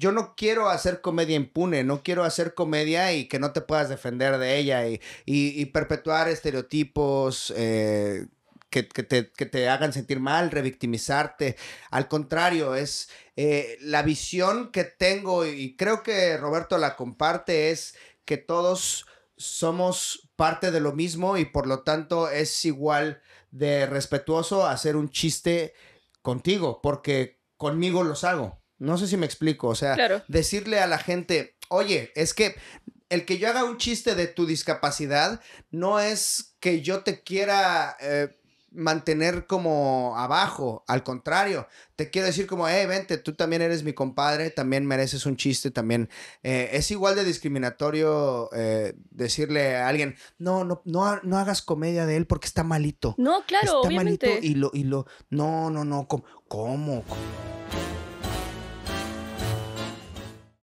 yo no quiero hacer comedia impune, no quiero hacer comedia y que no te puedas defender de ella y, perpetuar estereotipos. Eh, que, te, hagan sentir mal, revictimizarte. Al contrario, es eh, la visión que tengo y creo que Roberto la comparte es que todos somos parte de lo mismo y por lo tanto es igual de respetuoso hacer un chiste contigo, porque conmigo los hago. No sé si me explico, o sea, decirle a la gente, oye, es que el que yo haga un chiste de tu discapacidad no es que yo te quiera eh, mantener como abajo, al contrario, te quiero decir como, eh, vente, tú también eres mi compadre, también mereces un chiste, también eh, es igual de discriminatorio eh, decirle a alguien, no, no, no, no hagas comedia de él porque está malito. No, claro, está malito y lo, y lo, no, no, no, ¿cómo? ¿Cómo?